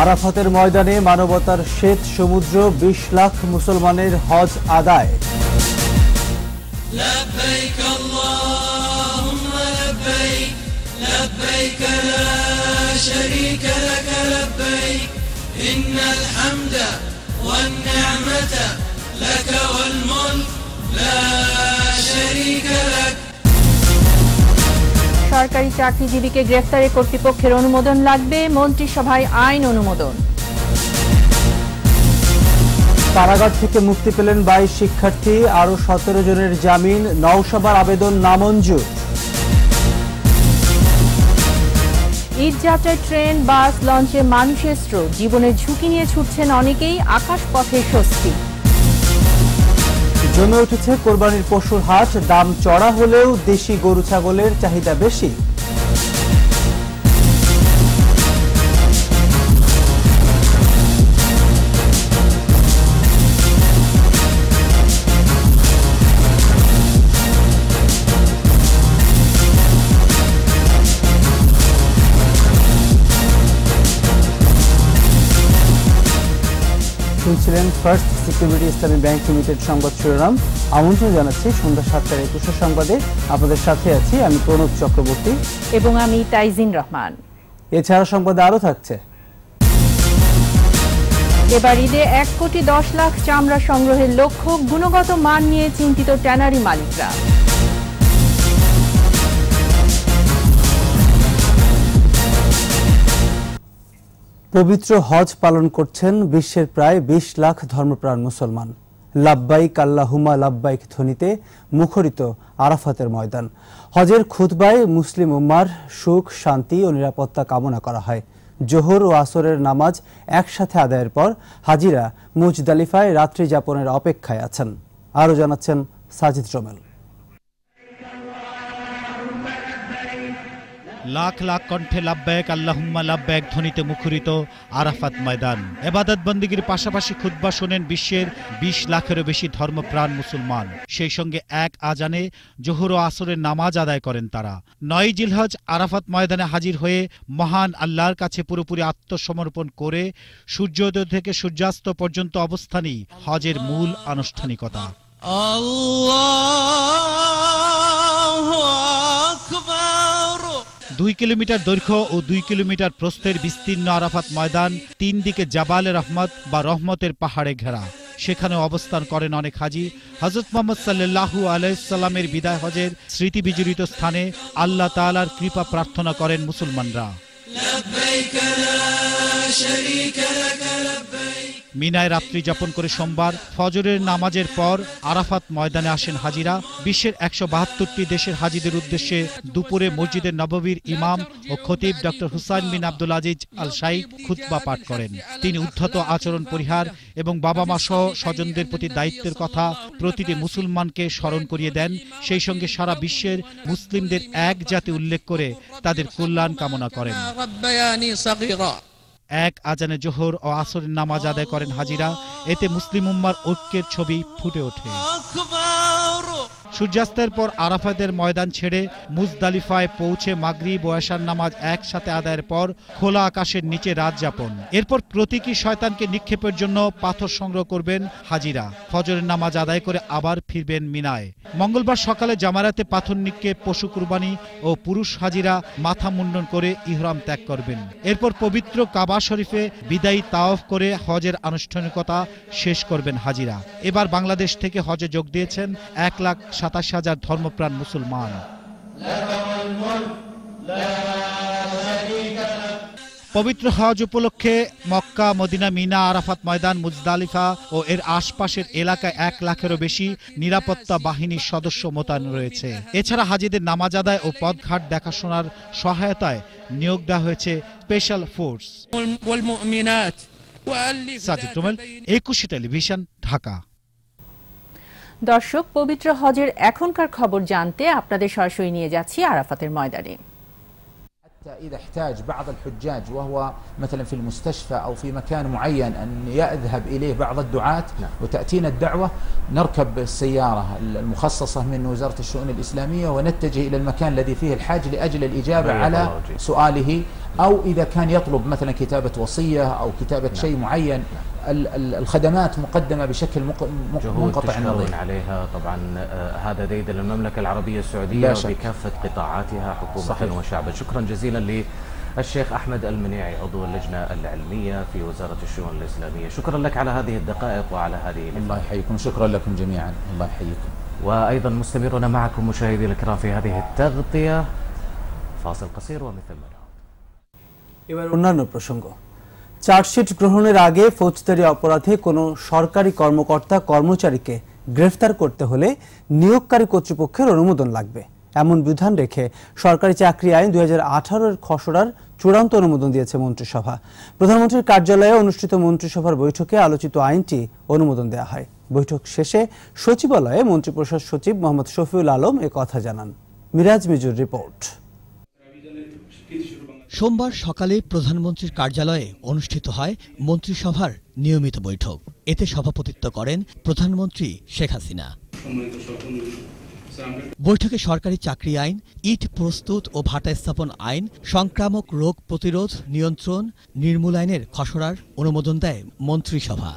আরাফাতের ময়দানে মানবতার শ্বেত সমুদ্র বিশ লাখ মুসলমানের হজ আদায় لك والملك لا شريك لك সরকারি চাকরিজীবীকে গ্রেফতারে কর্তৃপক্ষের অনুমোদন লাগবে মন্ত্রিসভায় আইন অনুমোদন কারাগার থেকে মুক্তি পেলেন বাইশ শিক্ষার্থী আরও সতেরো জনের জামিন নওসভার আবেদন নামঞ্জুর ঈদ যাত্রায় ট্রেন বাস লঞ্চে মানুষের স্রোত জীবনের ঝুঁকি নিয়ে ছুটছেন অনেকেই আকাশ পথে স্বস্তি জমে উঠেছে কোরবানির পশুর হাট দাম চড়া হলেও দেশি গরু ছাগলের চাহিদা বেশি শুনছিলেন First security Islami bank limited সংবাদ শিরোনাম আমন্ত্রণ জানাচ্ছি সন্ধ্যা সাতটার একুশে সংবাদে আপনাদের সাথে আছি আমি প্রণব চক্রবর্তী এবং আমি তাইজিন রহমান এছাড়া সংবাদে আরও থাকছে এবার ঈদে এক কোটি দশ লাখ চামড়া সংগ্রহের লক্ষ্য গুণগত মান নিয়ে চিন্তিত ট্যানারি মালিকরা পবিত্র হজ পালন করছেন বিশ্বের প্রায় ২০ লাখ ধর্মপ্রাণ মুসলমান লাব্বাইক হুমা লাব্বাইক ধ্বনিতে মুখরিত আরাফাতের ময়দান হজের খুতবায় মুসলিম উম্মার সুখ শান্তি ও নিরাপত্তা কামনা করা হয় জোহর ও আসরের নামাজ একসাথে আদায়ের পর হাজিরা মুজদালিফায় রাত্রি যাপনের অপেক্ষায় আছেন আরও জানাচ্ছেন সাজিদ রোমেল লাখ লাখ কণ্ঠে লাভব্যাক আল্লাহম্মা লাভব্যাক ধ্বনিতে মুখরিত আরাফাত ময়দান এবাদত বন্দীগীর পাশাপাশি খুদ্া শোনেন বিশ্বের ২০ লাখেরও বেশি ধর্মপ্রাণ মুসলমান সেই সঙ্গে এক আজানে জোহর ও আসরের নামাজ আদায় করেন তারা নয় জিলহজ আরাফাত ময়দানে হাজির হয়ে মহান আল্লাহর কাছে পুরোপুরি আত্মসমর্পণ করে সূর্যোদয় থেকে সূর্যাস্ত পর্যন্ত অবস্থানই হজের মূল আনুষ্ঠানিকতা আল্লাহ দুই কিলোমিটার দৈর্ঘ্য ও দুই কিলোমিটার প্রস্থের বিস্তীর্ণ আরাফাত ময়দান তিন দিকে জাবালে রহমত বা রহমতের পাহাড়ে ঘেরা সেখানে অবস্থান করেন অনেক হাজি হজরত মোহাম্মদ সাল্লু আলাইসাল্লামের বিদায় হজের স্মৃতি বিজড়িত স্থানে আল্লাহ তালার কৃপা প্রার্থনা করেন মুসলমানরা মিনায় রাত্রি যাপন করে সোমবার ফজরের নামাজের পর আরাফাত ময়দানে আসেন হাজিরা বিশ্বের একশো বাহাত্তরটি দেশের হাজিদের উদ্দেশ্যে দুপুরে মসজিদের নববীর ইমাম ও খতিব doctor Hussain bin Abdul Aziz Al Sheikh খুতবা পাঠ করেন তিনি উদ্ধত আচরণ পরিহার এবং বাবা মা সহ স্বজনদের প্রতি দায়িত্বের কথা প্রতিটি মুসলমানকে স্মরণ করিয়ে দেন সেই সঙ্গে সারা বিশ্বের মুসলিমদের এক জাতি উল্লেখ করে তাদের কল্যাণ কামনা করেন এক আজানে জোহর ও আসরের নামাজ আদায় করেন হাজিরা এতে মুসলিম উম্মার ঐক্যের ছবি ফুটে ওঠে সূর্যাস্তের পর আরাফাদের ময়দান ছেড়ে মুজদালিফায় পৌঁছে মাগরি ও নামাজ একসাথে আদায়ের পর খোলা আকাশের নিচে রাত যাপন এরপর প্রতীকী শয়তানকে নিক্ষেপের জন্য পাথর সংগ্রহ করবেন হাজিরা ফজরের নামাজ আদায় করে আবার ফিরবেন মিনায় মঙ্গলবার সকালে জামারাতে পাথর নিক্ষেপ পশু কুরবানি ও পুরুষ হাজিরা মাথা মুন্ডন করে ইহরাম ত্যাগ করবেন এরপর পবিত্র কাবা কাবা শরীফে বিদায়ী তাওফ করে হজের আনুষ্ঠানিকতা শেষ করবেন হাজিরা এবার বাংলাদেশ থেকে হজে যোগ দিয়েছেন এক লাখ সাতাশ হাজার ধর্মপ্রাণ মুসলমান পবিত্র হজ উপলক্ষে মক্কা মদিনা মিনা আরাফাত ময়দান মুজদালিফা ও এর আশপাশের এলাকায় এক লাখেরও বেশি নিরাপত্তা বাহিনীর সদস্য মোতায়েন রয়েছে এছাড়া হাজিদের নামাজ আদায় ও পদঘাট দেখাশোনার সহায়তায় নিয়োগ দেওয়া হয়েছে special force Ekushey Television Dhaka দর্শক পবিত্র হজের এখনকার খবর জানতে আপনাদের সরাসরি নিয়ে যাচ্ছি আরাফাতের ময়দানে حتى إذا احتاج بعض الحجاج وهو مثلا في المستشفى أو في مكان معين أن يذهب إليه بعض الدعاة نعم. وتأتينا الدعوة نركب السيارة المخصصة من وزارة الشؤون الإسلامية ونتجه إلى المكان الذي فيه الحاج لأجل الإجابة على سؤاله أو إذا كان يطلب مثلا كتابة وصية أو كتابة نعم. شيء معين الخدمات مقدمة بشكل منقطع النظير عليها طبعا آه، هذا ديد المملكة العربية السعودية بكافة قطاعاتها حكومة صحيح. وشعبا شكرا جزيلا للشيخ أحمد المنيعي عضو اللجنة العلمية في وزارة الشؤون الإسلامية شكرا لك على هذه الدقائق وعلى هذه الله يحييكم شكرا لكم جميعا الله يحييكم وأيضا مستمرون معكم مشاهدي الكرام في هذه التغطية فاصل قصير ومثل ما এবার অন্যান্য প্রসঙ্গ চার্জশিট গ্রহণের আগে ফৌজদারি অপরাধে কোনো সরকারি কর্মকর্তা কর্মচারীকে গ্রেফতার করতে হলে নিয়োগকারী কর্তৃপক্ষের অনুমোদন লাগবে এমন বিধান রেখে সরকারি চাকরি আইন দুই হাজার খসড়ার চূড়ান্ত অনুমোদন দিয়েছে মন্ত্রিসভা প্রধানমন্ত্রীর কার্যালয়ে অনুষ্ঠিত মন্ত্রিসভার বৈঠকে আলোচিত আইনটি অনুমোদন দেওয়া হয় বৈঠক শেষে সচিবালয়ে মন্ত্রিপরিষদ সচিব মোহাম্মদ শফিউল আলম এ কথা জানান মিরাজ মিজুর রিপোর্ট সোমবার সকালে প্রধানমন্ত্রীর কার্যালয়ে অনুষ্ঠিত হয় মন্ত্রিসভার নিয়মিত বৈঠক এতে সভাপতিত্ব করেন প্রধানমন্ত্রী শেখ হাসিনা বৈঠকে সরকারি চাকরি আইন ইট প্রস্তুত ও ভাটা স্থাপন আইন সংক্রামক রোগ প্রতিরোধ নিয়ন্ত্রণ নির্মূল আইনের খসড়ার অনুমোদন দেয় মন্ত্রিসভা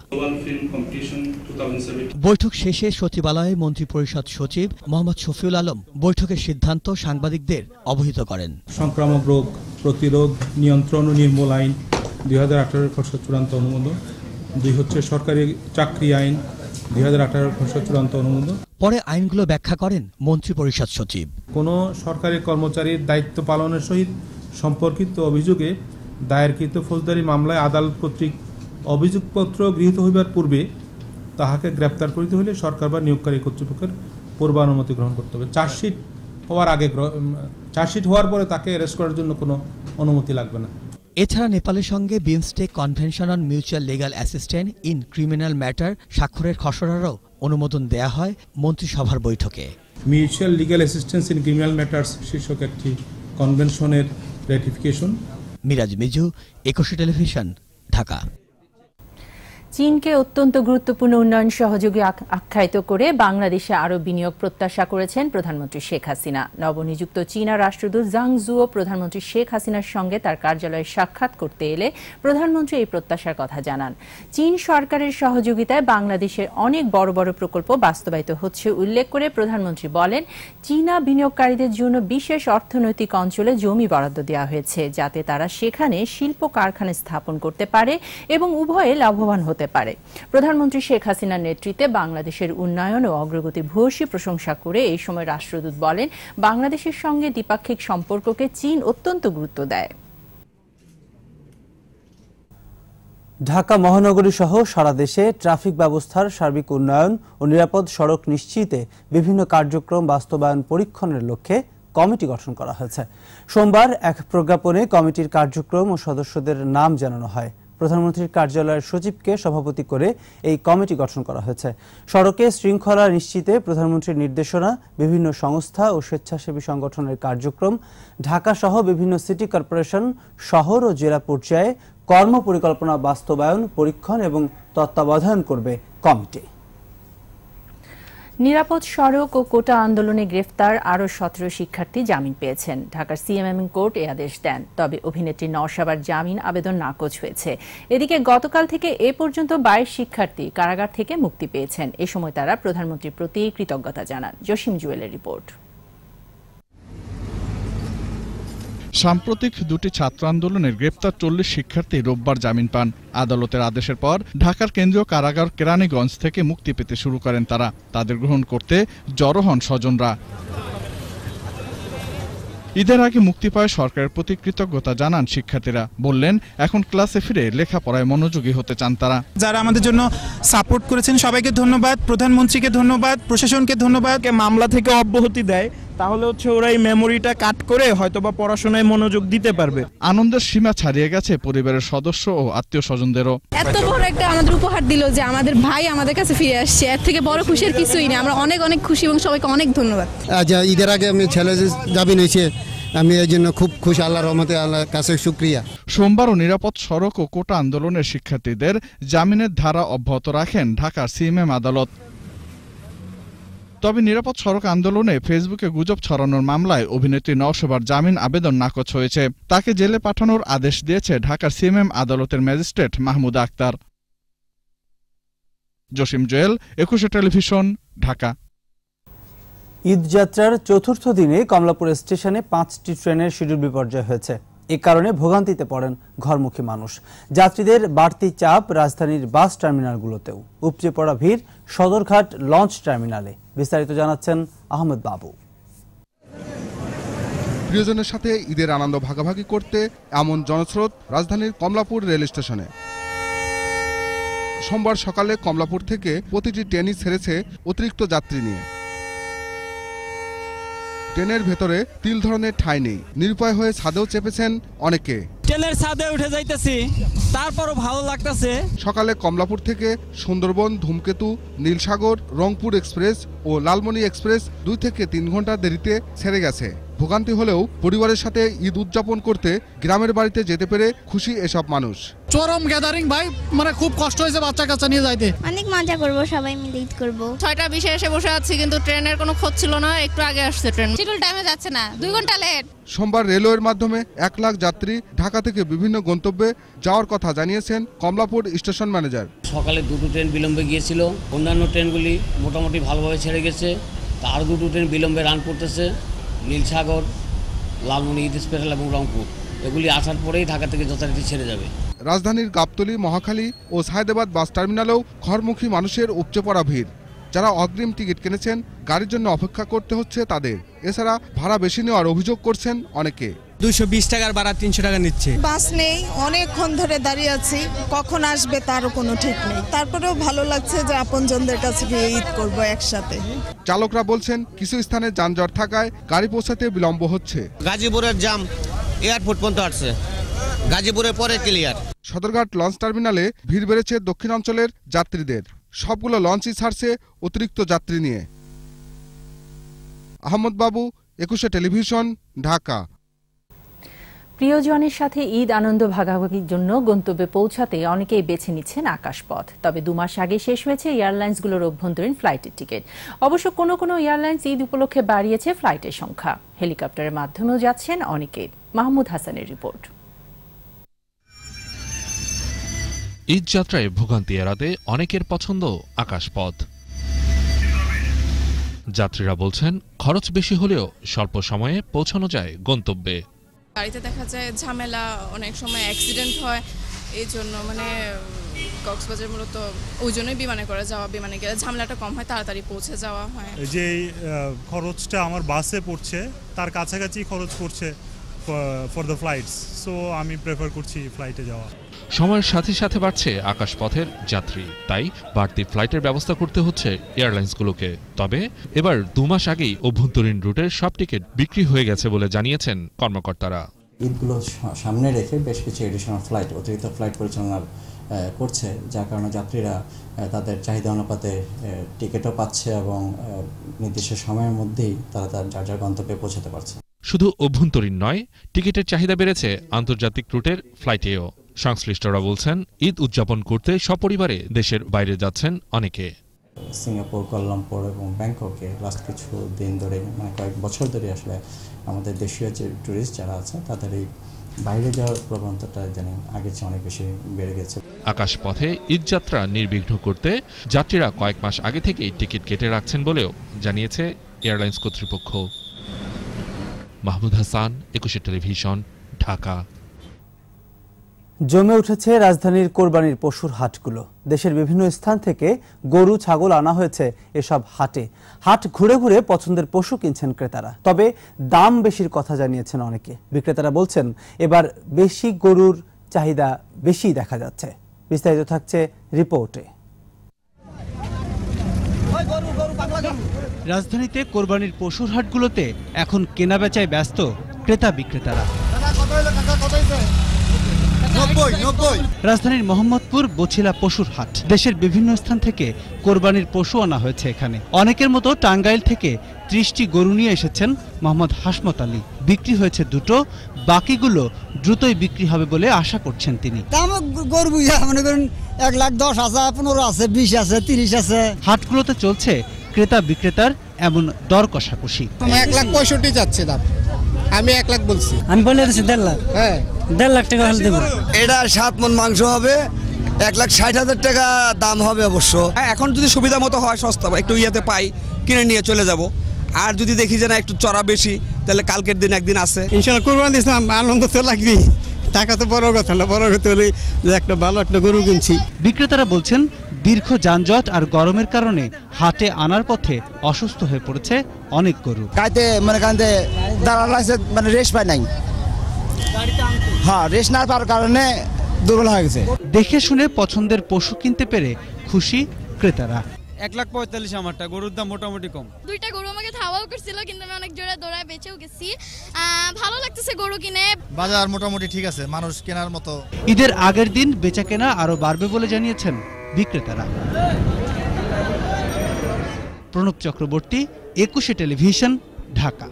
বৈঠক শেষে সচিবালয়ে মন্ত্রী পরিষদ সচিব মোহাম্মদ শফিউল আলম বৈঠকের সিদ্ধান্ত সাংবাদিকদের অবহিত করেন সংক্রামক রোগ প্রতিরোধ নিয়ন্ত্রণ ও নির্মূল আইন দুই হাজার আঠারোর খসড়া চূড়ান্ত অনুমোদন দুই হচ্ছে সরকারি চাকরি আইন দুই হাজার আঠারো অনুমোদন পরে আইনগুলো ব্যাখ্যা করেন মন্ত্রী পরিষদ সচিব কোন সরকারি কর্মচারীর দায়িত্ব পালনের সহিত সম্পর্কিত অভিযোগে দায়েরকৃত ফৌজদারি মামলায় আদালত কর্তৃক অভিযোগপত্র গৃহীত হইবার পূর্বে তাহাকে গ্রেপ্তার করিতে হলে সরকার বা নিয়োগকারী কর্তৃপক্ষের পূর্বানুমতি গ্রহণ করতে হবে চার্জশিট হওয়ার আগে চার্জশিট হওয়ার পরে তাকে অ্যারেস্ট করার জন্য কোনো অনুমতি লাগবে না এছাড়া নেপালের সঙ্গে BIMSTEC convention on mutual legal assistant in criminal matter স্বাক্ষরের খসড়ারও অনুমোদন দেয়া হয় মন্ত্রিসভার বৈঠকে mutual legal assistance in criminal matters শীর্ষক একটি কনভেনশনের রেটিফিকেশন মিরাজ মিজু একুশে টেলিভিশন ঢাকা চীনকে অত্যন্ত গুরুত্বপূর্ণ উন্নয়ন সহযোগী আখ্যায়িত করে বাংলাদেশে আরও বিনিয়োগ প্রত্যাশা করেছেন প্রধানমন্ত্রী শেখ হাসিনা নবনিযুক্ত চীনা রাষ্ট্রদূত জাং জুও প্রধানমন্ত্রী শেখ হাসিনার সঙ্গে তার কার্যালয়ে সাক্ষাৎ করতে এলে প্রধানমন্ত্রী এই প্রত্যাশার কথা জানান চীন সরকারের সহযোগিতায় বাংলাদেশের অনেক বড় বড় প্রকল্প বাস্তবায়িত হচ্ছে উল্লেখ করে প্রধানমন্ত্রী বলেন চীনা বিনিয়োগকারীদের জন্য বিশেষ অর্থনৈতিক অঞ্চলে জমি বরাদ্দ দেওয়া হয়েছে যাতে তারা সেখানে শিল্প কারখানা স্থাপন করতে পারে এবং উভয়ে লাভবান হতে হতে পারে প্রধানমন্ত্রী শেখ হাসিনার নেতৃত্বে বাংলাদেশের উন্নয়ন ও অগ্রগতি ভূয়সী প্রশংসা করে এই সময় রাষ্ট্রদূত বলেন বাংলাদেশের সঙ্গে দ্বিপাক্ষিক সম্পর্ককে চীন অত্যন্ত গুরুত্ব দেয় ঢাকা মহানগরী সহ সারা দেশে ট্রাফিক ব্যবস্থার সার্বিক উন্নয়ন ও নিরাপদ সড়ক নিশ্চিতে বিভিন্ন কার্যক্রম বাস্তবায়ন পরীক্ষণের লক্ষ্যে কমিটি গঠন করা হয়েছে সোমবার এক প্রজ্ঞাপনে কমিটির কার্যক্রম ও সদস্যদের নাম জানানো হয় প্রধানমন্ত্রীর কার্যালয়ের সচিবকে সভাপতি করে এই কমিটি গঠন করা হয়েছে সড়কে শৃঙ্খলা নিশ্চিতে প্রধানমন্ত্রীর নির্দেশনা বিভিন্ন সংস্থা ও স্বেচ্ছাসেবী সংগঠনের কার্যক্রম ঢাকা সহ বিভিন্ন সিটি কর্পোরেশন শহর ও জেলা পর্যায়ে কর্ম পরিকল্পনা বাস্তবায়ন পরীক্ষণ এবং তত্ত্বাবধান করবে কমিটি নিরাপদ সড়ক ও কোটা আন্দোলনে গ্রেফতার আরও সতেরো শিক্ষার্থী জামিন পেয়েছেন ঢাকার সিএমএম কোর্ট এ আদেশ দেন তবে অভিনেত্রী নওশাবার জামিন আবেদন নাকচ হয়েছে এদিকে গতকাল থেকে এ পর্যন্ত বাইশ শিক্ষার্থী কারাগার থেকে মুক্তি পেয়েছেন এ সময় তারা প্রধানমন্ত্রীর প্রতি কৃতজ্ঞতা জানান জসিম জুয়েলের রিপোর্ট সাম্প্রতিক দুটি ছাত্র আন্দোলনের গ্রেপ্তার চল্লিশ শিক্ষার্থী রোববার জামিন পান আদালতের আদেশের পর ঢাকার কেন্দ্রীয় কারাগার কেরানীগঞ্জ থেকে মুক্তি পেতে শুরু করেন তারা তাদের গ্রহণ করতে জড়ো হন স্বজনরা ঈদের আগে মুক্তি পায় সরকারের প্রতি কৃতজ্ঞতা জানান শিক্ষার্থীরা বললেন এখন ক্লাসে ফিরে লেখাপড়ায় মনোযোগী হতে চান তারা যারা আমাদের জন্য সাপোর্ট করেছেন সবাইকে ধন্যবাদ প্রধানমন্ত্রীকে ধন্যবাদ প্রশাসনকে ধন্যবাদ মামলা থেকে অব্যাহতি দেয় তাহলে হচ্ছে ওরা এই মেমোরিটা কাট করে হয়তো বা পড়াশোনায় মনোযোগ দিতে পারবে আনন্দের সীমা ছাড়িয়ে গেছে পরিবারের সদস্য ও আত্মীয় স্বজনদেরও এত বড় একটা আমাদের উপহার দিল যে আমাদের ভাই আমাদের কাছে ফিরে আসছে এর থেকে বড় খুশির কিছুই নেই আমরা অনেক অনেক খুশি এবং সবাইকে অনেক ধন্যবাদ আচ্ছা ঈদের আগে আমি ছেলে যাবি নিয়েছে আমি এই জন্য খুব খুশি আল্লাহ রহমতে আল্লাহর কাছে সুক্রিয়া সোমবার ও নিরাপদ সড়ক ও কোটা আন্দোলনের শিক্ষার্থীদের জামিনের ধারা অব্যাহত রাখেন ঢাকার সিএমএম আদালত তবে নিরাপদ সড়ক আন্দোলনে ফেসবুকে গুজব ছড়ানোর মামলায় অভিনেত্রী নওশোবার জামিন আবেদন নাকচ হয়েছে তাকে জেলে পাঠানোর আদেশ দিয়েছে ঢাকার সিএমএম আদালতের ম্যাজিস্ট্রেট মাহমুদ আক্তার জসিম জোয়েল একুশে টেলিভিশন ঢাকা ঈদযাত্রার চতুর্থ দিনে কমলাপুর স্টেশনে পাঁচটি ট্রেনের শিডিউল বিপর্যয় হয়েছে এ কারণে ভোগান্তিতে পড়েন ঘরমুখী মানুষ যাত্রীদের বাড়তি চাপ রাজধানীর বাস টার্মিনালগুলোতেও উপচে পড়া ভিড় সদরঘাট লঞ্চ টার্মিনালে বিস্তারিত জানাচ্ছেন আহমেদ বাবু প্রিয়জনের সাথে ঈদের আনন্দ ভাগাভাগি করতে এমন জনস্রোত রাজধানীর কমলাপুর রেল স্টেশনে সোমবার সকালে কমলাপুর থেকে প্রতিটি ট্রেনই ছেড়েছে অতিরিক্ত যাত্রী নিয়ে ট্রেনের ভেতরে তিল ধরনের ঠাঁই নেই নিরুপায় হয়ে ছাদেও চেপেছেন অনেকে ট্রেনের ছাদে উঠে যাইতেছি তারপরও ভালো লাগতেছে সকালে কমলাপুর থেকে সুন্দরবন ধূমকেতু নীলসাগর রংপুর এক্সপ্রেস ও লালমনি এক্সপ্রেস দুই থেকে তিন ঘন্টা দেরিতে ছেড়ে গেছে ভোগান্তি হলেও পরিবারের সাথে ঈদ উদযাপন করতে গ্রামের বাড়িতে যেতে পেরে খুশি এসব মানুষ চরম গ্যাদারিং ভাই মানে খুব কষ্ট হয়েছে বাচ্চা কাচ্চা নিয়ে যাইতে অনেক মজা করব সবাই মিলে ঈদ করব ছয়টা বিশে এসে বসে আছি কিন্তু ট্রেনের কোনো খোঁজ ছিল না একটু আগে আসছে ট্রেন শিডিউল টাইমে যাচ্ছে না দুই ঘন্টা লেট সোমবার রেলওয়ের মাধ্যমে এক লাখ যাত্রী ঢাকা থেকে বিভিন্ন গন্তব্যে যাওয়ার কথা জানিয়েছেন কমলাপুর স্টেশন ম্যানেজার সকালে দুটো ট্রেন বিলম্বে গিয়েছিল অন্যান্য ট্রেনগুলি মোটামুটি ভালোভাবে ছেড়ে গেছে আর দুটো ট্রেন বিলম্বে রান করতেছে নীলসাগর লালমনি স্পেশাল এবং রংপুর এগুলি আসার পরেই ঢাকা থেকে যথারীতি ছেড়ে যাবে রাজধানীর গাবতলী মহাখালী ও সাহেদাবাদ বাস টার্মিনালেও ঘরমুখী মানুষের উপচে পড়া ভিড় যারা অগ্রিম টিকিট কিনেছেন গাড়ির জন্য অপেক্ষা করতে হচ্ছে তাদের এছাড়া ভাড়া বেশি নেওয়ার অভিযোগ করছেন অনেকে দুইশো বিশ টাকার ভাড়া তিনশো টাকা নিচ্ছে বাস নেই অনেকক্ষণ ধরে দাঁড়িয়ে আছি কখন আসবে তারও কোনো ঠিক নেই তারপরেও ভালো লাগছে যে আপনজনদের কাছে গিয়ে ঈদ করব একসাথে চালকরা বলছেন কিছু স্থানে যানজট থাকায় গাড়ি পৌঁছাতে বিলম্ব হচ্ছে গাজীপুরের জাম এয়ারপোর্ট পর্যন্ত আসছে গাজীপুরের পরে ক্লিয়ার সদরঘাট লঞ্চ টার্মিনালে ভিড় বেড়েছে দক্ষিণাঞ্চলের যাত্রীদের সবগুলো লঞ্চই ছাড়ছে অতিরিক্ত যাত্রী নিয়ে আহমদ বাবু একুশে টেলিভিশন ঢাকা প্রিয়জনের সাথে ঈদ আনন্দ ভাগাভাগির জন্য গন্তব্যে পৌঁছাতে অনেকেই বেছে নিচ্ছেন আকাশপথ তবে দু মাস আগে শেষ হয়েছে এয়ারলাইন্সগুলোর অভ্যন্তরীণ ফ্লাইটের টিকিট অবশ্য কোনো কোনো এয়ারলাইন্স ঈদ উপলক্ষে বাড়িয়েছে ফ্লাইটের সংখ্যা হেলিকপ্টারের মাধ্যমেও যাচ্ছেন অনেকে মাহমুদ হাসানের রিপোর্ট ঈদ যাত্রায় ভোগান্তি এড়াতে অনেকের পছন্দ আকাশপথ যাত্রীরা বলছেন খরচ বেশি হলেও স্বল্প সময়ে পৌঁছানো যায় গন্তব্যে বাড়িতে দেখা যায় ঝামেলা অনেক সময় অ্যাক্সিডেন্ট হয় এই জন্য মানে কক্সবাজার মূলত ওই জন্যই বিমানে করে যাওয়া বিমানে গেলে ঝামেলাটা কম হয় তাড়াতাড়ি পৌঁছে যাওয়া হয় যে খরচটা আমার বাসে পড়ছে তার কাছাকাছি খরচ পড়ছে ফর দ্য ফ্লাইটস সো আমি প্রেফার করছি ফ্লাইটে যাওয়া সময়ের সাথে সাথে বাড়ছে আকাশপথের যাত্রী তাই বাড়তি ফ্লাইটের ব্যবস্থা করতে হচ্ছে এয়ারলাইন্সগুলোকে তবে এবার দু মাস আগেই অভ্যন্তরীণ রুটের সব টিকিট বিক্রি হয়ে গেছে বলে জানিয়েছেন কর্মকর্তারা ঈদগুলো সামনে রেখে বেশ কিছু এডিশনাল ফ্লাইট অতিরিক্ত ফ্লাইট পরিচালনা করছে যার কারণে যাত্রীরা তাদের চাহিদা অনুপাতে টিকিটও পাচ্ছে এবং নির্দিষ্ট সময়ের মধ্যেই তারা তার যার যার গন্তব্যে পৌঁছাতে পারছে শুধু অভ্যন্তরীণ নয় টিকিটের চাহিদা বেড়েছে আন্তর্জাতিক রুটের ফ্লাইটেও সংশ্লিষ্টরা বলছেন ঈদ উদযাপন করতে সপরিবারে দেশের বাইরে যাচ্ছেন অনেকে সিঙ্গাপুর কল্যাণপুর এবং ব্যাংককে লাস্ট কিছু দিন ধরে মানে কয়েক বছর ধরে আসলে আমাদের দেশীয় যে ট্যুরিস্ট যারা আছে তাদের এই বাইরে যাওয়ার প্রবণতাটা যেন আগের চেয়ে অনেক বেশি বেড়ে গেছে আকাশপথে ঈদযাত্রা নির্বিঘ্ন করতে যাত্রীরা কয়েক মাস আগে থেকেই টিকিট কেটে রাখছেন বলেও জানিয়েছে এয়ারলাইন্স কর্তৃপক্ষ মাহমুদ হাসান একুশে টেলিভিশন ঢাকা জমে উঠেছে রাজধানীর কোরবানির পশুর হাটগুলো দেশের বিভিন্ন স্থান থেকে গরু ছাগল আনা হয়েছে এসব হাটে হাট ঘুরে ঘুরে পছন্দের পশু কিনছেন ক্রেতারা তবে দাম বেশির কথা জানিয়েছেন অনেকে বিক্রেতারা বলছেন এবার বেশি গরুর চাহিদা বেশি দেখা যাচ্ছে বিস্তারিত থাকছে রিপোর্টে রাজধানীতে কোরবানির পশুর হাটগুলোতে এখন কেনাবেচায় ব্যস্ত ক্রেতা বিক্রেতারা রাজধানীর মোহাম্মদপুর বছিলা পশুর হাট দেশের বিভিন্ন স্থান থেকে কোরবানির পশু আনা হয়েছে এখানে অনেকের মতো টাঙ্গাইল থেকে ত্রিশটি গরু নিয়ে এসেছেন মোহাম্মদ হাসমত আলী বিক্রি হয়েছে দুটো বাকিগুলো দ্রুতই বিক্রি হবে বলে আশা করছেন তিনি মনে করেন এক লাখ দশ আছে পনেরো আছে বিশ আছে তিরিশ আছে হাটগুলোতে চলছে ক্রেতা বিক্রেতার এমন দর কষাকষি এক লাখ পঁয়ষট্টি যাচ্ছে দাম আমি এক লাখ বলছি আমি বলে দিচ্ছি দেড় লাখ হ্যাঁ দেড় লাখ টাকা হলে দেবো এটা সাত মন মাংস হবে এক লাখ ষাট হাজার টাকা দাম হবে অবশ্য হ্যাঁ, এখন যদি সুবিধা মতো হয় সস্তা একটু ইয়াতে পাই কিনে নিয়ে চলে যাব আর যদি দেখি যে না একটু চড়া বেশি তাহলে কালকের দিন একদিন আসে ইনশাল্লাহ কোরবান দিয়েছিলাম আনন্দ তো লাগবেই টাকা তো বড় কথা না বড় কথা হলে যে একটা ভালো একটা গরু কিনছি বিক্রেতারা বলছেন দীর্ঘ যানজট আর গরমের কারণে হাটে আনার পথে অসুস্থ হয়ে পড়েছে অনেক গরু কাইতে মানে কাইতে দাঁড়াল মানে রেস্ট পায় নাই হ্যাঁ রেস্ট না পাওয়ার কারণে দুর্বল হয়ে গেছে দেখে শুনে পছন্দের পশু কিনতে পেরে খুশি ক্রেতারা এক লাখ পঁয়তাল্লিশ আমারটা গরুর দাম মোটামুটি কম দুইটা গরু আমাকে ধাওয়াও করছিল কিন্তু আমি অনেক জোরে দৌড়ায় বেঁচেও গেছি ভালো লাগতেছে গরু কিনে বাজার মোটামুটি ঠিক আছে মানুষ কেনার মতো ঈদের আগের দিন বেচা কেনা আরো বাড়বে বলে জানিয়েছেন বিক্রেতারা প্রণব চক্রবর্তী একুশে টেলিভিশন ঢাকা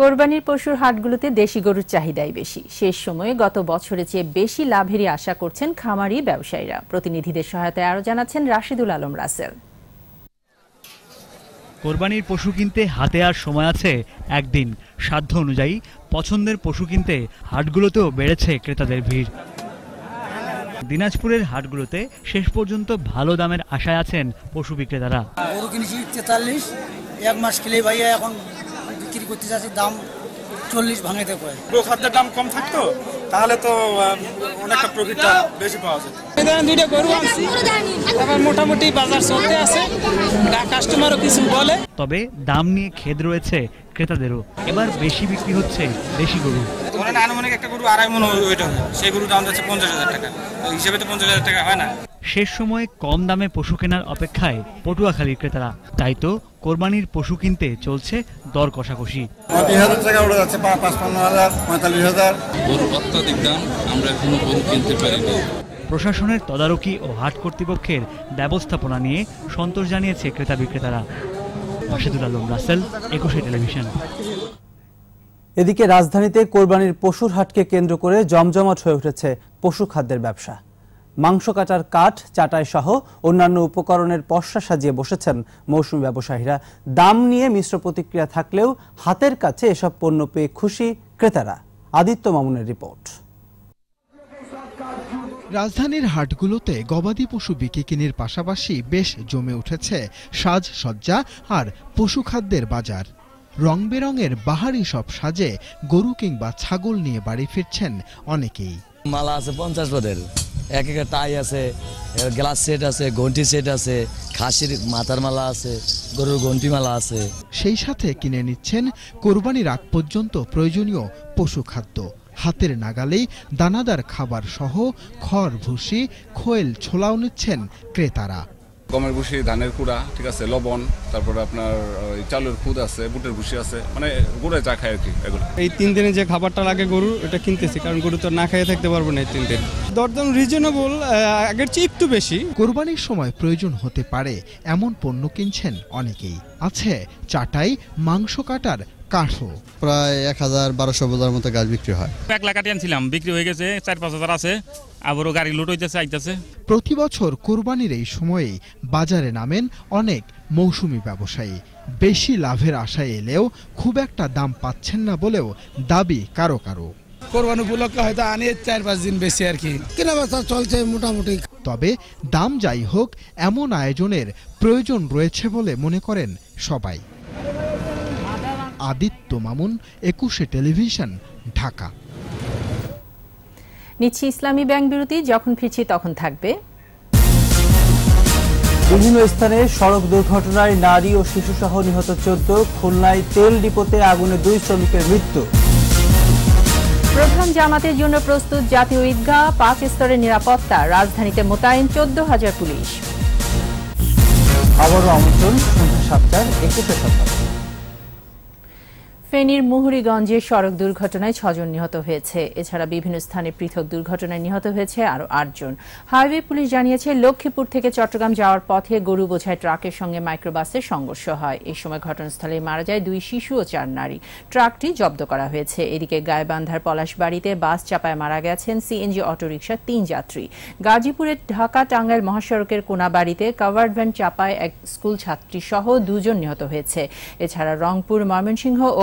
কোরবানির পশুর হাটগুলোতে দেশি গরুর চাহিদাই বেশি শেষ সময়ে গত বছরের চেয়ে বেশি লাভেরই আশা করছেন খামারি ব্যবসায়ীরা প্রতিনিধিদের সহায়তায় আরও জানাচ্ছেন রাশিদুল আলম রাসেল কোরবানির পশু কিনতে হাতে আর সময় আছে একদিন সাধ্য অনুযায়ী পছন্দের পশু কিনতে হাটগুলোতেও বেড়েছে ক্রেতাদের ভিড় দিনাজপুরের হাটগুলোতে শেষ পর্যন্ত ভালো দামের আশায় আছেন পশু বিক্রেতারা গরু কিনেছি তেতাল্লিশ এক মাস খেলে ভাইয়া এখন করতে চাষের দাম চল্লিশ ভাঙাইতে পারে খাদ্যের দাম কম থাকতো তাহলে তো অনেকটা প্রফিটটা বেশি পাওয়া যায় দুইটা গরু আনছি আবার মোটামুটি বাজার চলতে আছে কাস্টমারও কিছু বলে তবে দাম নিয়ে খেদ রয়েছে ক্রেতাদেরও এবার বেশি বিক্রি হচ্ছে দেশি গরু ধরেন আনুমানিক একটা গরু আড়াই মন ওইটা সেই গরুর দাম যাচ্ছে পঞ্চাশ হাজার টাকা হিসেবে তো পঞ্চাশ হাজার টাকা হয় না শেষ সময়ে কম দামে পশু কেনার অপেক্ষায় পটুয়াখালীর ক্রেতারা তাই তো কোরবানির পশু কিনতে চলছে দর কষাকষি প্রশাসনের তদারকি ও হাট কর্তৃপক্ষের ব্যবস্থাপনা নিয়ে সন্তোষ জানিয়েছে ক্রেতা বিক্রেতারা রাশেদুল আলম রাসেল একুশে টেলিভিশন এদিকে রাজধানীতে কোরবানির পশুর হাটকে কেন্দ্র করে জমজমাট হয়ে উঠেছে পশু খাদ্যের ব্যবসা মাংস কাটার কাঠ চাটাই সহ অন্যান্য উপকরণের পশা সাজিয়ে বসেছেন মৌসুমী ব্যবসায়ীরা দাম নিয়ে মিশ্র প্রতিক্রিয়া থাকলেও হাতের কাছে এসব পণ্য পেয়ে খুশি ক্রেতারা আদিত্য মামুনের রিপোর্ট রাজধানীর হাটগুলোতে গবাদি পশু বিক্রি কিনির পাশাপাশি বেশ জমে উঠেছে সাজসজ্জা আর পশু খাদ্যের বাজার রং বেরঙের বাহারি সব সাজে গরু কিংবা ছাগল নিয়ে বাড়ি ফিরছেন অনেকেই মালা আছে পঞ্চাশ এক এক টাই আছে গ্লাস সেট আছে ঘন্টি সেট আছে খাসির মাথার মালা আছে গরুর ঘন্টি মালা আছে সেই সাথে কিনে নিচ্ছেন কোরবানির আগ পর্যন্ত প্রয়োজনীয় পশু খাদ্য হাতের নাগালেই দানাদার খাবার সহ খড় ভুসি খোয়েল ছোলাও নিচ্ছেন ক্রেতারা গমের ভুষি ধানের কুড়া ঠিক আছে লবণ তারপরে আপনার ওই চালের খুদ আছে বুটের ভুষি আছে মানে গুড়ে চা খায় আর কি এগুলো এই তিন দিনে যে খাবারটা লাগে গরু এটা কিনতেছি কারণ গরু তো না খাইয়ে থাকতে পারবো না এই তিন দিন দরদাম রিজনেবল আগের চেয়ে একটু বেশি কোরবানির সময় প্রয়োজন হতে পারে এমন পণ্য কিনছেন অনেকেই আছে চাটাই মাংস কাটার কাঠও প্রায় এক হাজার বারোশো বোঝার মতো গাছ বিক্রি হয় এক লাখ আনছিলাম বিক্রি হয়ে গেছে চার পাঁচ হাজার আছে আবারও গাড়ি লুট হইতেছে আইতেছে প্রতি বছর কোরবানির এই সময়ে বাজারে নামেন অনেক মৌসুমি ব্যবসায়ী বেশি লাভের আশায় এলেও খুব একটা দাম পাচ্ছেন না বলেও দাবি কারো কারো কোরবানি উপলক্ষে হয়তো আনি চার পাঁচ দিন বেশি আর কি কেনা বেচা চলছে মোটামুটি তবে দাম যাই হোক এমন আয়োজনের প্রয়োজন রয়েছে বলে মনে করেন সবাই আদিত্য মামুন একুশে টেলিভিশন ঢাকা নিচ্ছি ইসলামী ব্যাংক বিরতি যখন ফিরছি তখন থাকবে বিভিন্ন স্থানে সড়ক দুর্ঘটনায় নারী ও শিশু সহ নিহত চোদ্দ খুলনায় তেল ডিপোতে আগুনে দুই শ্রমিকের মৃত্যু প্রধান জামাতের জন্য প্রস্তুত জাতীয় ঈদগাহ পাঁচ স্তরের নিরাপত্তা রাজধানীতে মোতায়েন চোদ্দ হাজার পুলিশ আবারও আমন্ত্রণ সন্ধ্যা সাতটার একুশে সপ্তাহ ফেনীর মুহুরীগঞ্জে সড়ক দুর্ঘটনায় ছজন নিহত হয়েছে এছাড়া বিভিন্ন স্থানে পৃথক দুর্ঘটনায় নিহত হয়েছে আরও আটজন হাইওয়ে পুলিশ জানিয়েছে লক্ষ্মীপুর থেকে চট্টগ্রাম যাওয়ার পথে গরু বোঝায় ট্রাকের সঙ্গে মাইক্রোবাসের সংঘর্ষ হয় এই সময় ঘটনাস্থলে মারা যায় দুই শিশু ও চার নারী ট্রাকটি জব্দ করা হয়েছে এদিকে গায়বান্ধার পলাশবাড়িতে বাস চাপায় মারা গেছেন সিএনজি অটোরিকশার তিন যাত্রী গাজীপুরের ঢাকা টাঙ্গাইল মহাসড়কের কোনাবাড়িতে কাভার্ড ভ্যান চাপায় এক স্কুল ছাত্রী সহ দুজন নিহত হয়েছে এছাড়া রংপুর ময়মনসিংহ ও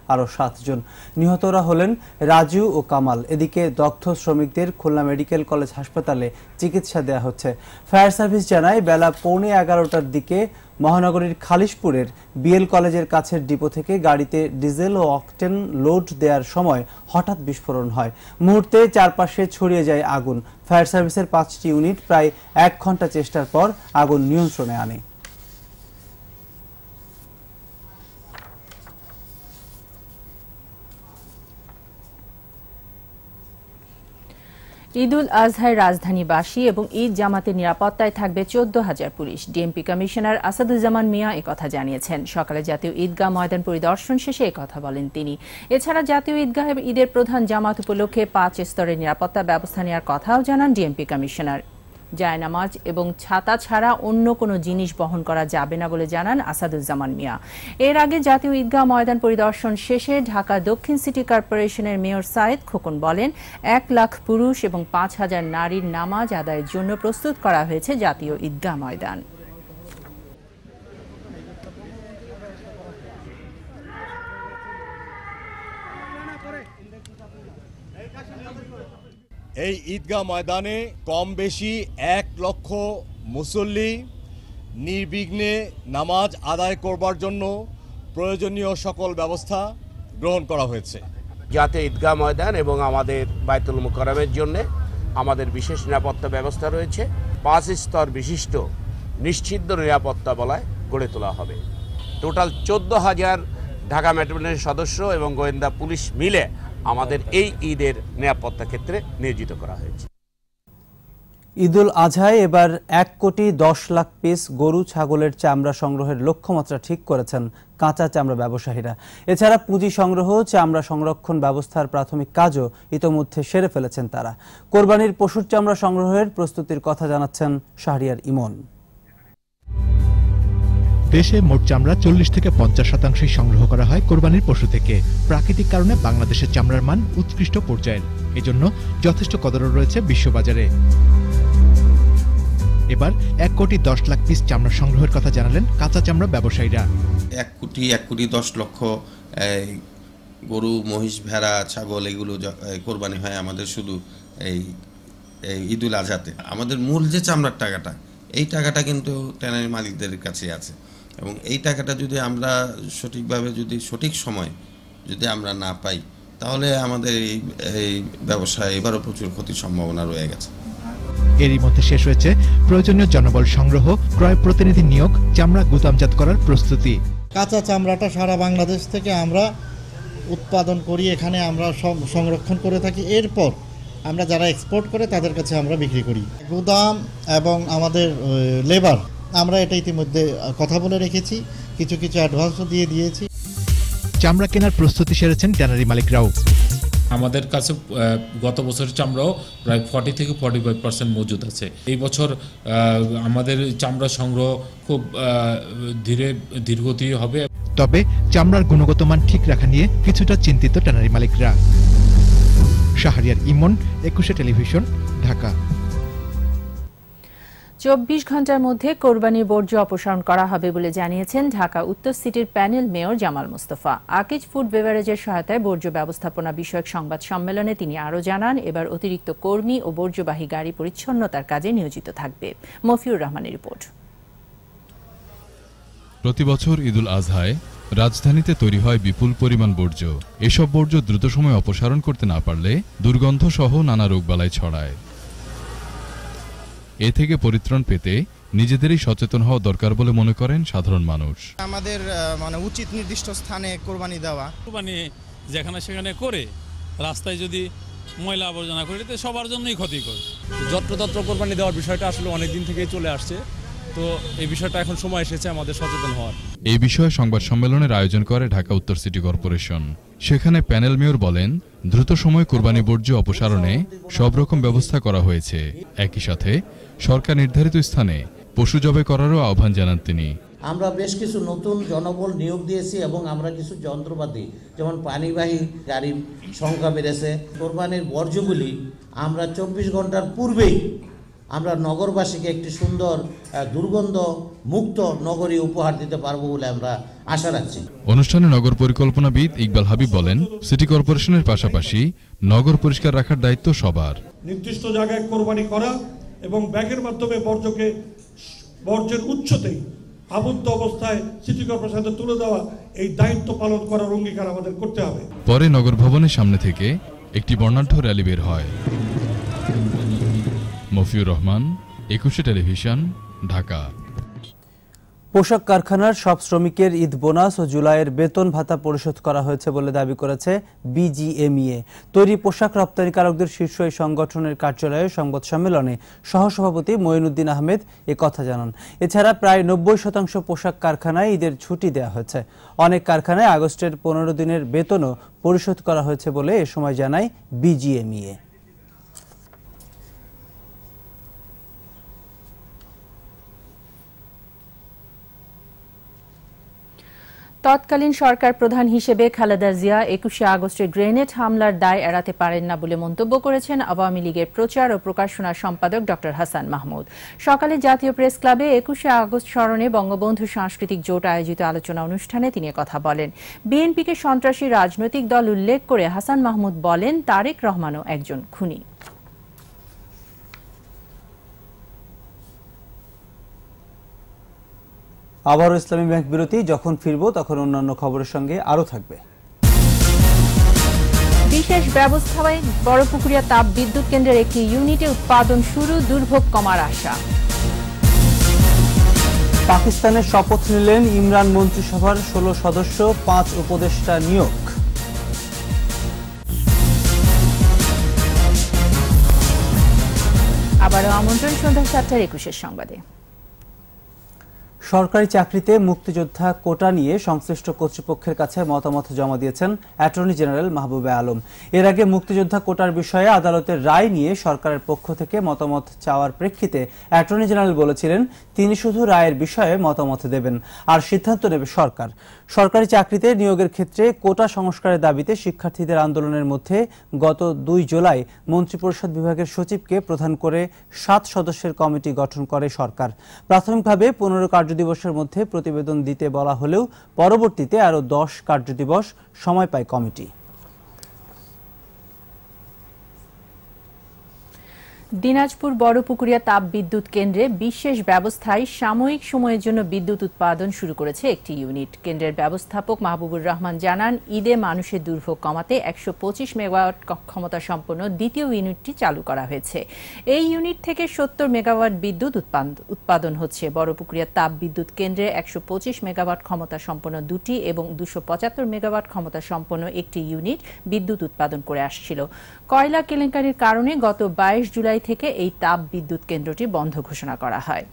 আরও সাতজন নিহতরা হলেন রাজু ও কামাল এদিকে দগ্ধ শ্রমিকদের খুলনা মেডিকেল কলেজ হাসপাতালে চিকিৎসা দেওয়া হচ্ছে ফায়ার সার্ভিস জানায় বেলা পৌনে এগারোটার দিকে মহানগরীর খালিশপুরের বিএল কলেজের কাছের ডিপো থেকে গাড়িতে ডিজেল ও অক্টেন লোড দেওয়ার সময় হঠাৎ বিস্ফোরণ হয় মুহূর্তে চারপাশে ছড়িয়ে যায় আগুন ফায়ার সার্ভিসের পাঁচটি ইউনিট প্রায় এক ঘন্টা চেষ্টার পর আগুন নিয়ন্ত্রণে আনে ঈদ উল আজহায় রাজধানীবাসী এবং ঈদ জামাতের নিরাপত্তায় থাকবে চোদ্দ হাজার police DMP commissioner Asaduzzaman Mia একথা জানিয়েছেন সকালে জাতীয় ঈদগাহ ময়দান পরিদর্শন শেষে একথা বলেন তিনি এছাড়া জাতীয় ঈদগাহ ঈদের প্রধান জামাত উপলক্ষে পাঁচ স্তরের নিরাপত্তা ব্যবস্থা নেওয়ার কথাও জানান ডিএমপি কমিশনার জায়নামাজ এবং ছাতা ছাড়া অন্য কোনো জিনিস বহন করা যাবে না বলে জানান আসাদুজ্জামান মিয়া এর আগে জাতীয় ঈদগাহ ময়দান পরিদর্শন শেষে ঢাকা দক্ষিণ সিটি কর্পোরেশনের মেয়র সায়েদ খোকন বলেন এক লাখ পুরুষ এবং পাঁচ হাজার নারীর নামাজ আদায়ের জন্য প্রস্তুত করা হয়েছে জাতীয় ঈদগাহ ময়দান এই ঈদগাহ ময়দানে কম বেশি এক লক্ষ মুসল্লি নির্বিঘ্নে নামাজ আদায় করবার জন্য প্রয়োজনীয় সকল ব্যবস্থা গ্রহণ করা হয়েছে যাতে ঈদগাহ ময়দান এবং আমাদের বায়তুল মুকরমের জন্য আমাদের বিশেষ নিরাপত্তা ব্যবস্থা রয়েছে পাঁচ স্তর বিশিষ্ট নিশ্চিদ্ধ নিরাপত্তা বলায় গড়ে তোলা হবে টোটাল চোদ্দ হাজার ঢাকা মেট্রোপলিটন সদস্য এবং গোয়েন্দা পুলিশ মিলে আমাদের এই ঈদের নিরাপত্তা ক্ষেত্রে নিয়োজিত করা হয়েছে ঈদুল আজহায় এবার এক কোটি দশ লাখ পিস গরু ছাগলের চামড়া সংগ্রহের লক্ষ্যমাত্রা ঠিক করেছেন কাঁচা চামড়া ব্যবসায়ীরা এছাড়া পুঁজি সংগ্রহ চামড়া সংরক্ষণ ব্যবস্থার প্রাথমিক কাজও ইতোমধ্যে সেরে ফেলেছেন তারা কোরবানির পশুর চামড়া সংগ্রহের প্রস্তুতির কথা জানাচ্ছেন শাহরিয়ার ইমন দেশে মোট চামড়া চল্লিশ থেকে পঞ্চাশ শতাংশই সংগ্রহ করা হয় কোরবানির পশু থেকে প্রাকৃতিক কারণে বাংলাদেশের চামড়ার মান উৎকৃষ্ট পর্যায়ের এজন্য যথেষ্ট কদর রয়েছে বিশ্ববাজারে এবার এক কোটি দশ লাখ পিস চামড়া সংগ্রহের কথা জানালেন কাঁচা চামড়া ব্যবসায়ীরা এক কোটি এক কোটি দশ লক্ষ গরু মহিষ ভেড়া ছাগল এগুলো কোরবানি হয় আমাদের শুধু এই ঈদুল আজহাতে আমাদের মূল যে চামড়ার টাকাটা এই টাকাটা কিন্তু ট্যানারি মালিকদের কাছে আছে এবং এই টাকাটা যদি আমরা সঠিকভাবে যদি সঠিক সময় যদি আমরা না পাই তাহলে আমাদের এই এই ব্যবসায় এবারও প্রচুর ক্ষতির সম্ভাবনা রয়ে গেছে এরই মধ্যে শেষ হয়েছে প্রয়োজনীয় জনবল সংগ্রহ ক্রয় প্রতিনিধি নিয়োগ চামড়া গুদামজাত করার প্রস্তুতি কাঁচা চামড়াটা সারা বাংলাদেশ থেকে আমরা উৎপাদন করি এখানে আমরা সংরক্ষণ করে থাকি এরপর আমরা যারা এক্সপোর্ট করে তাদের কাছে আমরা বিক্রি করি গুদাম এবং আমাদের লেবার আমরা এটা ইতিমধ্যে কথা বলে রেখেছি কিছু কিছু অ্যাডভান্সও দিয়ে দিয়েছি চামড়া কেনার প্রস্তুতি সেরেছেন ট্যানারি মালিকরাও আমাদের কাছে গত বছরের চামড়াও প্রায় ফর্টি থেকে ফর্টি ফাইভ পার্সেন্ট মজুদ আছে এই বছর আমাদের চামড়া সংগ্রহ খুব ধীরে ধীরগতি হবে তবে চামড়ার গুণগত মান ঠিক রাখা নিয়ে কিছুটা চিন্তিত ট্যানারি মালিকরা শাহরিয়ার ইমন একুশে টেলিভিশন ঢাকা চব্বিশ ঘন্টার মধ্যে কোরবানির বর্জ্য অপসারণ করা হবে বলে জানিয়েছেন ঢাকা উত্তর সিটির panel mayor Jamal Mostafa Akij food বেভারেজের সহায়তায় বর্জ্য ব্যবস্থাপনা বিষয়ক সংবাদ সম্মেলনে তিনি আরও জানান এবার অতিরিক্ত কর্মী ও বর্জ্যবাহী গাড়ি পরিচ্ছন্নতার কাজে নিয়োজিত থাকবে মফিউর রহমানের রিপোর্ট প্রতি বছর ঈদুল আজহায় রাজধানীতে তৈরি হয় বিপুল পরিমাণ বর্জ্য এসব বর্জ্য দ্রুত সময়ে অপসারণ করতে না পারলে দুর্গন্ধ সহ নানা রোগবালাই ছড়ায় এ থেকে পরিত্রাণ পেতে নিজেদেরই সচেতন হওয়া দরকার বলে মনে করেন সাধারণ মানুষ আমাদের মানে উচিত নির্দিষ্ট স্থানে কোরবানি দেওয়া কোরবানি যেখানে সেখানে করে রাস্তায় যদি ময়লা আবর্জনা করে তো সবার জন্যই ক্ষতিকর যত্রতত্র কোরবানি দেওয়ার বিষয়টা আসলে অনেক দিন থেকেই চলে আসছে তো এই বিষয়টা এখন সময় এসেছে আমাদের সচেতন হওয়ার এই বিষয়ে সংবাদ সম্মেলনের আয়োজন করে ঢাকা উত্তর সিটি কর্পোরেশন সেখানে প্যানেল মেয়র বলেন দ্রুত সময় কোরবানি বর্জ্য অপসারণে সব রকম ব্যবস্থা করা হয়েছে একই সাথে সরকার নির্ধারিত স্থানে পশু জবে করারও আহ্বান জানান তিনি আমরা বেশ কিছু নতুন জনবল নিয়োগ দিয়েছি এবং আমরা কিছু যন্ত্রপাতি যেমন পানিবাহী গাড়ির সংখ্যা বেড়েছে কোরবানির বর্জ্যগুলি আমরা চব্বিশ ঘন্টার পূর্বেই আমরা নগরবাসীকে একটি সুন্দর দুর্গন্ধ মুক্ত নগরী উপহার দিতে পারবো বলে আমরা আশা রাখছি অনুষ্ঠানে নগর পরিকল্পনাবিদ ইকবাল হাবিব বলেন সিটি কর্পোরেশনের পাশাপাশি নগর পরিষ্কার রাখার দায়িত্ব সবার নির্দিষ্ট জায়গায় কোরবানি করা এবং ব্যাগের মাধ্যমে বর্জ্যকে বর্জ্যের উচ্চতেই আবদ্ধ অবস্থায় সিটি কর্পোরেশনকে তুলে দেওয়া এই দায়িত্ব পালন করার অঙ্গীকার আমাদের করতে হবে পরে নগর ভবনের সামনে থেকে একটি বর্ণাঢ্য র্যালি বের হয় মফিউর রহমান একুশে টেলিভিশন ঢাকা পোশাক কারখানার সব শ্রমিকের ঈদ বোনাস ও জুলাইয়ের বেতন ভাতা পরিশোধ করা হয়েছে বলে দাবি করেছে বিজিএমইএ তৈরি পোশাক রপ্তানিকারকদের শীর্ষ এই সংগঠনের কার্যালয়ে সংবাদ সম্মেলনে সহসভাপতি মঈনুদ্দিন আহমেদ এ কথা জানান এছাড়া প্রায় নব্বই শতাংশ পোশাক কারখানায় ঈদের ছুটি দেওয়া হয়েছে অনেক কারখানায় আগস্টের পনেরো দিনের বেতনও পরিশোধ করা হয়েছে বলে এ সময় জানায় বিজিএমইএ তৎকালীন সরকার প্রধান হিসেবে খালেদা জিয়া একুশে আগস্টে গ্রেনেড হামলার দায় এড়াতে পারেন না বলে মন্তব্য করেছেন আওয়ামী লীগের প্রচার ও প্রকাশনা সম্পাদক ড হাসান মাহমুদ সকালে জাতীয় প্রেস ক্লাবে একুশে আগস্ট স্মরণে বঙ্গবন্ধু সাংস্কৃতিক জোট আয়োজিত আলোচনা অনুষ্ঠানে তিনি কথা বলেন বিএনপিকে সন্ত্রাসী রাজনৈতিক দল উল্লেখ করে হাসান মাহমুদ বলেন তারেক রহমানও একজন খুনি আবারও ইসলামী ব্যাংক বিরতি যখন ফিরব তখন অন্যান্য খবরের সঙ্গে আরও থাকবে বিশেষ ব্যবস্থায় বড়পুকুরিয়া তাপ বিদ্যুৎ কেন্দ্রের একটি ইউনিটে উৎপাদন শুরু দুর্ভোগ কমার আশা পাকিস্তানের শপথ নিলেন ইমরান মন্ত্রিসভার ষোলো সদস্য পাঁচ উপদেষ্টা নিয়োগ আবারও আমন্ত্রণ সন্ধ্যা সাতটার একুশের সংবাদে সরকারি চাকরিতে মুক্তিযোদ্ধা কোটা নিয়ে সংশ্লিষ্ট কর্তৃপক্ষের কাছে মতামত জমা দিয়েছেন অ্যাটর্নি জেনারেল মাহবুবে আলম এর আগে মুক্তিযোদ্ধা কোটার বিষয়ে আদালতের রায় নিয়ে সরকারের পক্ষ থেকে মতামত চাওয়ার প্রেক্ষিতে অ্যাটর্নি জেনারেল বলেছিলেন তিনি শুধু রায়ের বিষয়ে মতামত দেবেন আর সিদ্ধান্ত নেবে সরকার সরকারি চাকরিতে নিয়োগের ক্ষেত্রে কোটা সংস্কারের দাবিতে শিক্ষার্থীদের আন্দোলনের মধ্যে গত দুই জুলাই মন্ত্রিপরিষদ বিভাগের সচিবকে প্রধান করে সাত সদস্যের কমিটি গঠন করে সরকার প্রাথমিকভাবে পুনর কার্য দিবসের মধ্যে প্রতিবেদন দিতে বলা হলেও পরবর্তীতে আরও দশ কার্যদিবস সময় পায় কমিটি দিনাজপুর বড়পুকুরিয়া তাপ বিদ্যুৎ কেন্দ্রে বিশেষ ব্যবস্থায় সাময়িক সময়ের জন্য বিদ্যুৎ উৎপাদন শুরু করেছে একটি ইউনিট কেন্দ্রের ব্যবস্থাপক মাহবুবুর রহমান জানান ঈদে মানুষের দুর্ভোগ কমাতে একশো পঁচিশ মেগাওয়াট ক্ষমতা সম্পন্ন দ্বিতীয় ইউনিটটি চালু করা হয়েছে এই ইউনিট থেকে সত্তর মেগাওয়াট বিদ্যুৎ উৎপাদন হচ্ছে বড়পুকুরিয়া তাপ বিদ্যুৎ কেন্দ্রে একশো পঁচিশ মেগাওয়াট ক্ষমতা সম্পন্ন দুটি এবং দুশো পঁচাত্তর মেগাওয়াট ক্ষমতা সম্পন্ন একটি ইউনিট বিদ্যুৎ উৎপাদন করে আসছিল কয়লা কেলেঙ্কারির কারণে গত বাইশ জুলাই থেকে এই তাপ বিদ্যুৎ কেন্দ্রটি বন্ধ ঘোষণা করা হয়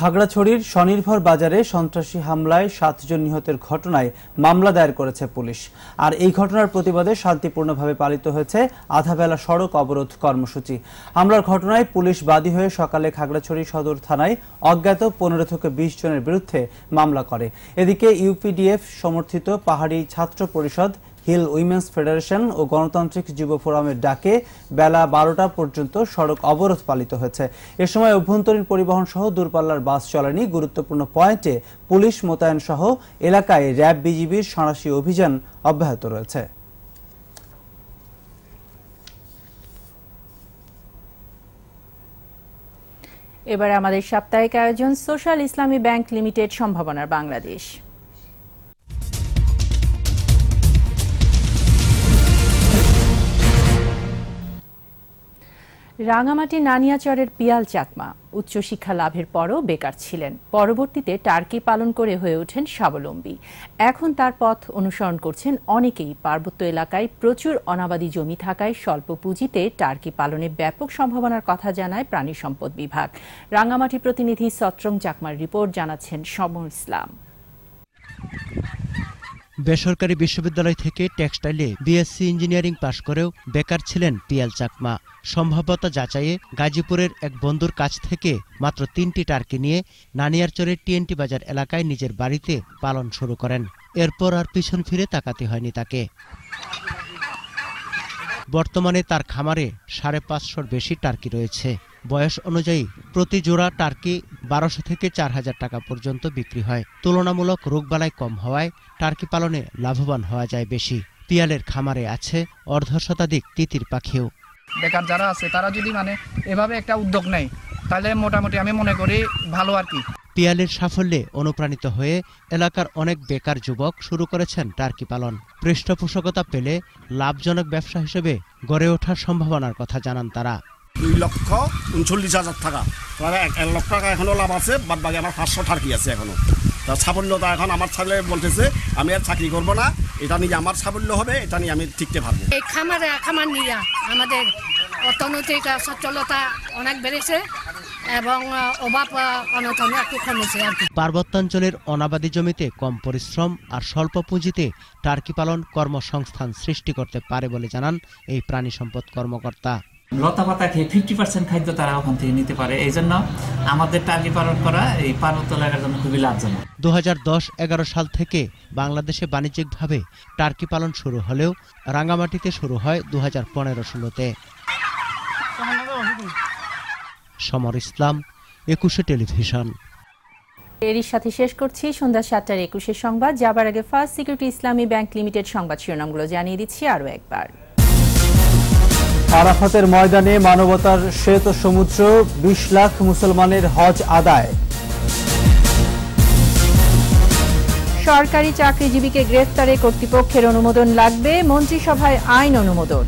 খাগড়াছড়ির স্বনির্ভর বাজারে সন্ত্রাসী হামলায় সাতজন নিহতের ঘটনায় মামলা দায়ের করেছে পুলিশ আর এই ঘটনার প্রতিবাদে শান্তিপূর্ণভাবে পালিত হয়েছে আধাবেলা সড়ক অবরোধ কর্মসূচি হামলার ঘটনায় পুলিশ বাদী হয়ে সকালে খাগড়াছড়ি সদর থানায় অজ্ঞাত পনেরো থেকে বিশ জনের বিরুদ্ধে মামলা করে এদিকে ইউপিডিএফ সমর্থিত পাহাড়ি ছাত্র পরিষদ হিল উইমেন্স ফেডারেশন ও গণতান্ত্রিক যুব ফোরামের ডাকে বেলা বারোটা পর্যন্ত সড়ক অবরোধ পালিত হয়েছে এ সময় অভ্যন্তরীণ পরিবহন সহ দূরপাল্লার বাস চলেনি গুরুত্বপূর্ণ পয়েন্টে পুলিশ মোতায়েন সহ এলাকায় র্যাব বিজিবির সাঁড়াশি অভিযান অব্যাহত রয়েছে এবার আমাদের সাপ্তাহিক আয়োজন সোশ্যাল ইসলামী ব্যাংক লিমিটেড সম্ভাবনার বাংলাদেশ রাঙামাটি নানিয়াচরের পিয়াল চাকমা উচ্চশিক্ষা লাভের পরও বেকার ছিলেন পরবর্তীতে টার্কি পালন করে হয়ে ওঠেন স্বাবলম্বী এখন তার পথ অনুসরণ করছেন অনেকেই পার্বত্য এলাকায় প্রচুর অনাবাদী জমি থাকায় স্বল্প পুঁজিতে টার্কি পালনে ব্যাপক সম্ভাবনার কথা জানায় প্রাণী সম্পদ বিভাগ রাঙামাটি প্রতিনিধি সত্রং চাকমার রিপোর্ট জানাচ্ছেন সমর ইসলাম বেসরকারি বিশ্ববিদ্যালয় থেকে টেক্সটাইলে বিএসসি ইঞ্জিনিয়ারিং পাশ করেও বেকার ছিলেন পিয়াল চাকমা সম্ভাব্যতা যাচাইয়ে গাজীপুরের এক বন্ধুর কাছ থেকে মাত্র তিনটি টার্কি নিয়ে নানিয়ারচরের টিএনটি বাজার এলাকায় নিজের বাড়িতে পালন শুরু করেন এরপর আর পিছন ফিরে তাকাতে হয়নি তাকে বর্তমানে তার খামারে সাড়ে পাঁচশোর বেশি টার্কি রয়েছে বয়স অনুযায়ী প্রতি জোড়া টার্কি বারোশো থেকে চার হাজার টাকা পর্যন্ত বিক্রি হয় তুলনামূলক রোগবালাই কম হওয়ায় টার্কি পালনে লাভবান হওয়া যায় বেশি পিয়ালের খামারে আছে অর্ধ শতাধিক তিতির পাখিও বেকার যারা আছে তারা যদি মানে এভাবে একটা উদ্যোগ নেয় তাহলে মোটামুটি আমি মনে করি ভালো আর কি পিয়ালের সাফল্যে অনুপ্রাণিত হয়ে এলাকার অনেক বেকার যুবক শুরু করেছেন টার্কি পালন পৃষ্ঠপোষকতা পেলে লাভজনক ব্যবসা হিসেবে গড়ে ওঠার সম্ভাবনার কথা জানান তারা দুই লক্ষ উনচল্লিশ হাজার টাকা তাহলে এক লক্ষ টাকা এখনও লাভ আছে বাদ বাকি আমার পাঁচশো টার্কি আছে এখনও তার সাফল্যতা এখন আমার ছেলে বলতেছে আমি আর চাকরি করবো না এটা নিয়ে আমার সাফল্য হবে এটা নিয়ে আমি ঠিকতে পারবো এই খামারে খামার নিয়ে আমাদের অর্থনৈতিক সচ্ছলতা অনেক বেড়েছে এবং পার্বত্যাঞ্চলের অনাবাদী জমিতে কম পরিশ্রম আর স্বল্প পুঁজিতে টার্কি পালন কর্মসংস্থান সৃষ্টি করতে পারে বলে জানান এই প্রাণী সম্পদ কর্মকর্তা লতা পাতা খেয়ে ফিফটি পার্সেন্ট খাদ্য তারা ওখান থেকে নিতে পারে এই জন্য আমাদের টার্গেট পালন করা এই পার্বত্য এলাকার জন্য খুবই লাভজনক দু হাজার দশ এগারো সাল থেকে বাংলাদেশে বাণিজ্যিকভাবে টার্কি পালন শুরু হলেও রাঙ্গামাটিতে শুরু হয় দু হাজার পনেরো ষোলোতে সমর ইসলাম একুশে টেলিভিশন এরই সাথে শেষ করছি সন্ধ্যা সাতটার একুশে সংবাদ যাবার আগে first security Islami bank limited সংবাদ শিরোনামগুলো জানিয়ে দিচ্ছি আরও একবার আরাফাতের ময়দানে মানবতার শ্বেত সমুদ্র বিশ লাখ মুসলমানের হজ আদায় সরকারি চাকরিজীবীকে গ্রেফতারে কর্তৃপক্ষের অনুমোদন লাগবে মন্ত্রিসভায় আইন অনুমোদন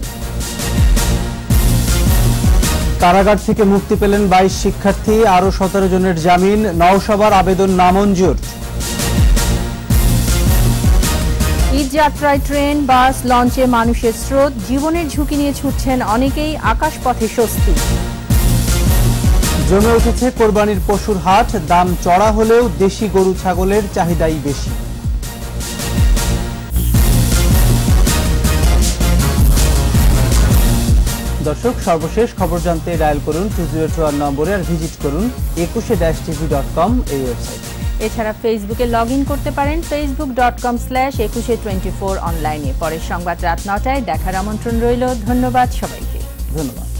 কারাগার থেকে মুক্তি পেলেন বাইশ শিক্ষার্থী আরও সতেরো জনের জামিন নওসভার আবেদন নামঞ্জুর ঈদ যাত্রায় ট্রেন বাস লঞ্চে মানুষের স্রোত জীবনের ঝুঁকি নিয়ে ছুটছেন অনেকেই আকাশপথে স্বস্তি জমে উঠেছে কোরবানির পশুর হাট দাম চড়া হলেও দেশি গরু ছাগলের চাহিদাই বেশি দর্শক সর্বশেষ খবর জানতে ডায়াল করুন টু জিরো টু নম্বরে আর ভিজিট করুন একুশে ডাশ টিভি ডট কম এই ওয়েবসাইট এছাড়া ফেসবুকে লগ ইন করতে পারেন Facebook dot com slash Ekushey twenty four অনলাইনে পরের সংবাদ রাত নটায় দেখার আমন্ত্রণ রইল ধন্যবাদ সবাইকে ধন্যবাদ